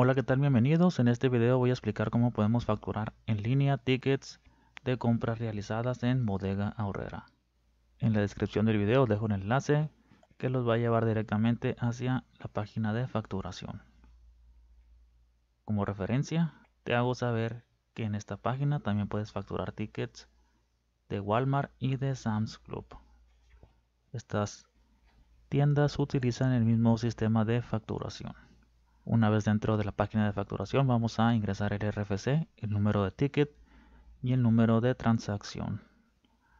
Hola, ¿qué tal? Bienvenidos. En este video voy a explicar cómo podemos facturar en línea tickets de compras realizadas en Bodega Aurrera. En la descripción del video os dejo un enlace que los va a llevar directamente hacia la página de facturación. Como referencia, te hago saber que en esta página también puedes facturar tickets de Walmart y de Sam's Club. Estas tiendas utilizan el mismo sistema de facturación. Una vez dentro de la página de facturación vamos a ingresar el RFC, el número de ticket y el número de transacción.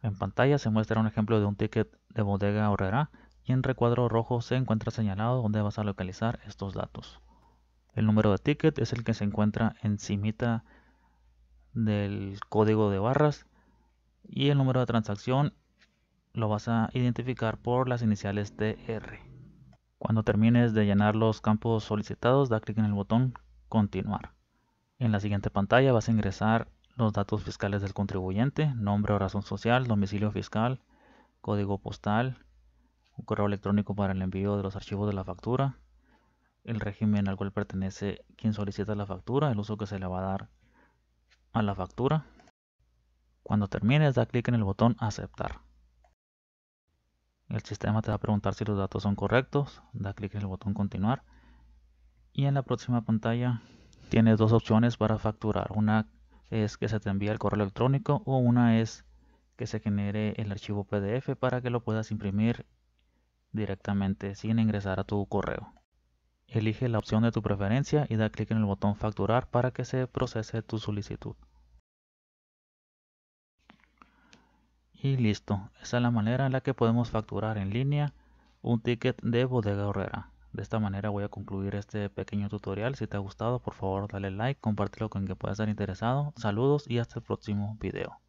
En pantalla se muestra un ejemplo de un ticket de bodega horrera y en recuadro rojo se encuentra señalado donde vas a localizar estos datos. El número de ticket es el que se encuentra encima del código de barras y el número de transacción lo vas a identificar por las iniciales de R. Cuando termines de llenar los campos solicitados, da clic en el botón Continuar. En la siguiente pantalla vas a ingresar los datos fiscales del contribuyente, nombre o razón social, domicilio fiscal, código postal, un correo electrónico para el envío de los archivos de la factura, el régimen al cual pertenece quien solicita la factura, el uso que se le va a dar a la factura. Cuando termines, da clic en el botón Aceptar. El sistema te va a preguntar si los datos son correctos. Da clic en el botón continuar. Y en la próxima pantalla tienes dos opciones para facturar. Una es que se te envíe el correo electrónico o una es que se genere el archivo PDF para que lo puedas imprimir directamente sin ingresar a tu correo. Elige la opción de tu preferencia y da clic en el botón facturar para que se procese tu solicitud. y listo. Esa es la manera en la que podemos facturar en línea un ticket de Bodega Herrera. De esta manera voy a concluir este pequeño tutorial. Si te ha gustado, por favor dale like, compártelo con quien pueda estar interesado. Saludos y hasta el próximo video.